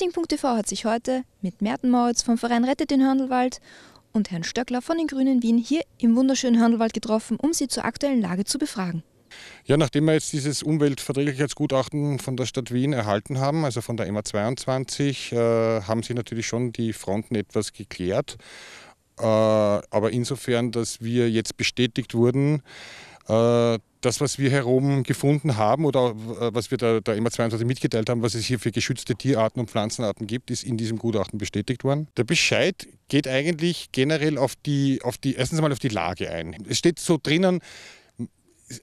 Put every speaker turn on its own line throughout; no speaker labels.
Rating.tv hat sich heute mit Merten Mauritz vom Verein Rettet den Hörndelwald und Herrn Stöckler von den Grünen Wien hier im wunderschönen Hörndelwald getroffen, um sie zur aktuellen Lage zu befragen.
Ja, nachdem wir jetzt dieses Umweltverträglichkeitsgutachten von der Stadt Wien erhalten haben, also von der ma 22, äh, haben sich natürlich schon die Fronten etwas geklärt. Äh, aber insofern, dass wir jetzt bestätigt wurden, äh, das, was wir hier oben gefunden haben oder äh, was wir da, da immer 22 mitgeteilt haben, was es hier für geschützte Tierarten und Pflanzenarten gibt, ist in diesem Gutachten bestätigt worden. Der Bescheid geht eigentlich generell auf die, auf die erstens mal auf die Lage ein. Es steht so drinnen,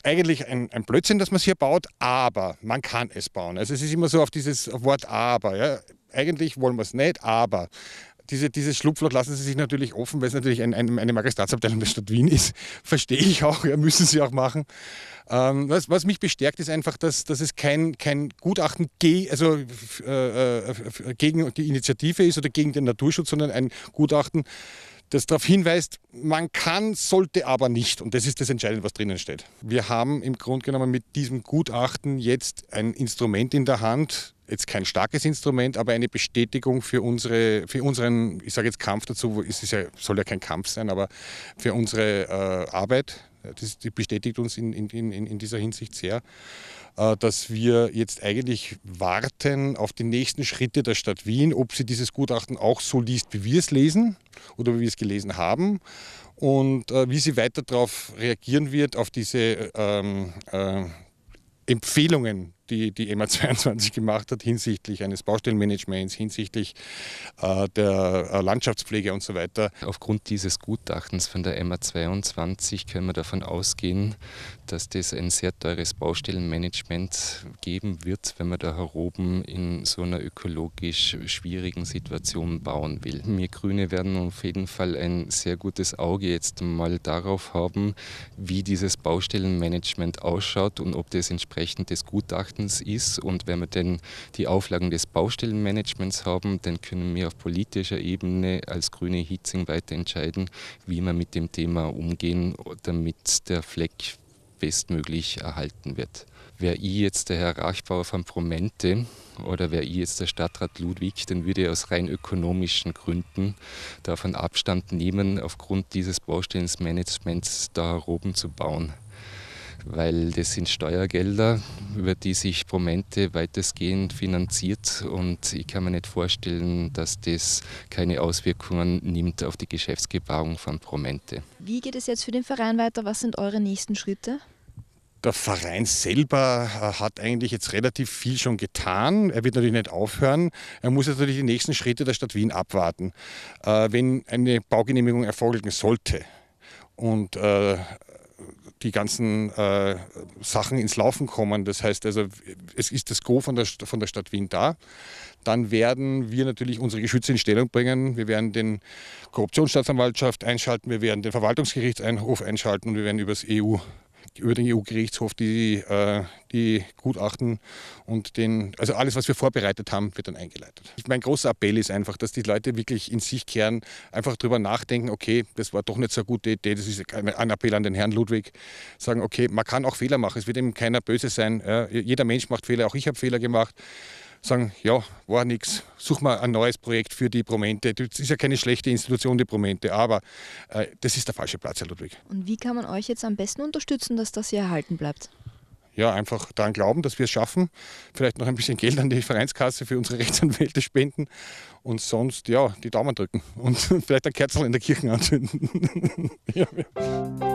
eigentlich ein, ein Blödsinn, dass man es hier baut, aber man kann es bauen. Also es ist immer so auf dieses Wort aber. Ja. Eigentlich wollen wir es nicht, aber diese, dieses Schlupfloch lassen Sie sich natürlich offen, weil es natürlich ein, ein, eine Magistratsabteilung der Stadt Wien ist. Verstehe ich auch, ja, müssen Sie auch machen. Ähm, was, was, mich bestärkt, ist einfach, dass, dass es kein, kein Gutachten ge, also, äh, äh gegen die Initiative ist oder gegen den Naturschutz, sondern ein Gutachten, das darauf hinweist, man kann, sollte aber nicht. Und das ist das Entscheidende, was drinnen steht. Wir haben im Grunde genommen mit diesem Gutachten jetzt ein Instrument in der Hand, jetzt kein starkes Instrument, aber eine Bestätigung für, unsere, für unseren, ich sage jetzt Kampf dazu, es ja, soll ja kein Kampf sein, aber für unsere äh, Arbeit, äh, das, die bestätigt uns in, in, in, in dieser Hinsicht sehr, äh, dass wir jetzt eigentlich warten auf die nächsten Schritte der Stadt Wien, ob sie dieses Gutachten auch so liest, wie wir es lesen oder wie wir es gelesen haben und äh, wie sie weiter darauf reagieren wird, auf diese äh, ähm, äh, Empfehlungen die die EMA 22 gemacht
hat hinsichtlich eines Baustellenmanagements, hinsichtlich äh, der äh, Landschaftspflege und so weiter. Aufgrund dieses Gutachtens von der EMA 22 können wir davon ausgehen, dass das ein sehr teures Baustellenmanagement geben wird, wenn man da heroben in so einer ökologisch schwierigen Situation bauen will. Wir Grüne werden auf jeden Fall ein sehr gutes Auge jetzt mal darauf haben, wie dieses Baustellenmanagement ausschaut und ob das entsprechend des Gutachtens Erachtens ist. Und wenn wir denn die Auflagen des Baustellenmanagements haben, dann können wir auf politischer Ebene als Grüne Hitzing weiter entscheiden, wie wir mit dem Thema umgehen, damit der Fleck bestmöglich erhalten wird. Wäre ich jetzt der Herr Rachbauer von Promente oder wäre ich jetzt der Stadtrat Ludwig, dann würde ich aus rein ökonomischen Gründen davon Abstand nehmen, aufgrund dieses Baustellenmanagements da oben zu bauen weil das sind Steuergelder, über die sich Promente weitestgehend finanziert und ich kann mir nicht vorstellen, dass das keine Auswirkungen nimmt auf die Geschäftsgebarung von Promente.
Wie geht es jetzt für den Verein weiter? Was sind eure nächsten Schritte?
Der Verein selber äh, hat eigentlich jetzt relativ viel schon getan.
Er wird natürlich nicht aufhören. Er muss natürlich die nächsten Schritte der Stadt Wien abwarten. Äh, wenn eine Baugenehmigung erfolgen sollte, und äh, die ganzen äh, Sachen ins Laufen kommen. Das heißt also, es ist das Go von der, von der Stadt Wien da. Dann werden wir natürlich unsere Geschütze in Stellung bringen. Wir werden den Korruptionsstaatsanwaltschaft einschalten, wir werden den Verwaltungsgerichtseinhof einschalten und wir werden über das EU über den EU-Gerichtshof die, äh, die Gutachten und den, also alles, was wir vorbereitet haben, wird dann eingeleitet. Mein großer Appell ist einfach, dass die Leute wirklich in sich kehren, einfach darüber nachdenken, okay, das war doch nicht so eine gute Idee, das ist ein Appell an den Herrn Ludwig, sagen, okay, man kann auch Fehler machen, es wird eben keiner böse sein, äh, jeder Mensch macht Fehler, auch ich habe Fehler gemacht sagen, ja, war nichts, such mal ein neues Projekt für die Promente. Das ist ja keine schlechte Institution, die Promente, aber äh, das ist der falsche Platz, Herr Ludwig.
Und wie kann man euch jetzt am besten unterstützen, dass das hier erhalten bleibt?
ja, einfach daran glauben, dass wir es schaffen. Vielleicht noch ein bisschen Geld an die Vereinskasse für unsere Rechtsanwälte spenden und sonst, ja, die Daumen drücken und vielleicht ein Kerzel in der Kirche anzünden. ja.